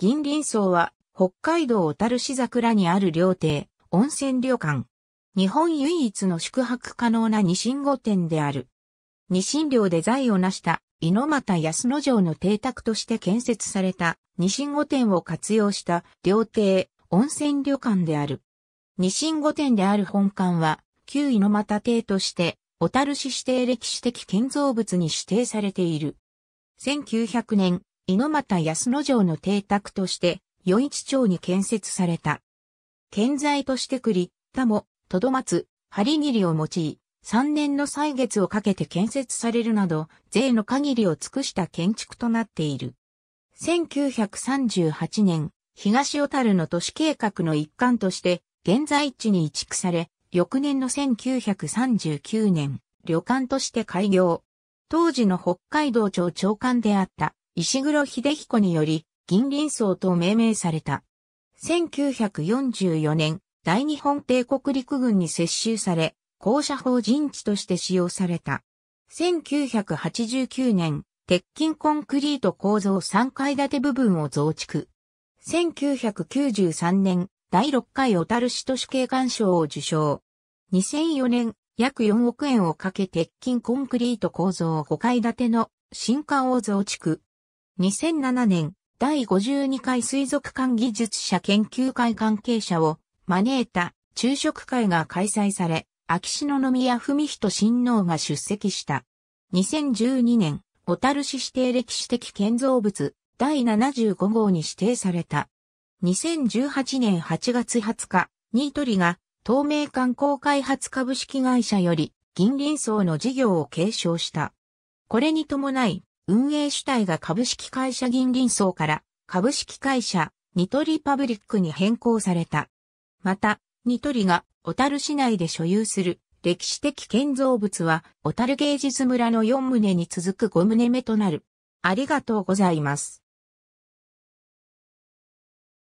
銀鱗荘は、北海道小樽市桜にある料亭、温泉旅館。日本唯一の宿泊可能な西御殿である。西寮で財を成した猪俣安野城の邸宅として建設された西御殿を活用した料亭、温泉旅館である。西御殿である本館は、旧猪俣邸として、小樽市指定歴史的建造物に指定されている。1900年、猪俣安野城の邸宅として、余市町に建設された。建材として栗、田も、とどまつ、針切りを用い、3年の歳月をかけて建設されるなど、税の限りを尽くした建築となっている。1938年、東小樽の都市計画の一環として、現在地に移築され、翌年の1939年、旅館として開業。当時の北海道庁長官であった石黒秀彦により、銀輪荘と命名された。1944年、大日本帝国陸軍に接収され、校舎法人地として使用された。1989年、鉄筋コンクリート構造3階建て部分を増築。1993年、第6回小樽市都市景観賞を受賞。2004年、約4億円をかけ鉄筋コンクリート構造5階建ての新館を増築。2007年、第52回水族館技術者研究会関係者を招いた昼食会が開催され、秋篠宮文人親王が出席した。2012年、小樽市指定歴史的建造物第75号に指定された。2018年8月20日、ニートリが透明観光開発株式会社より銀輪層の事業を継承した。これに伴い、運営主体が株式会社銀輪層から株式会社ニトリパブリックに変更された。また、ニトリが小樽市内で所有する歴史的建造物は小樽芸術村の4棟に続く5棟目となる。ありがとうございます。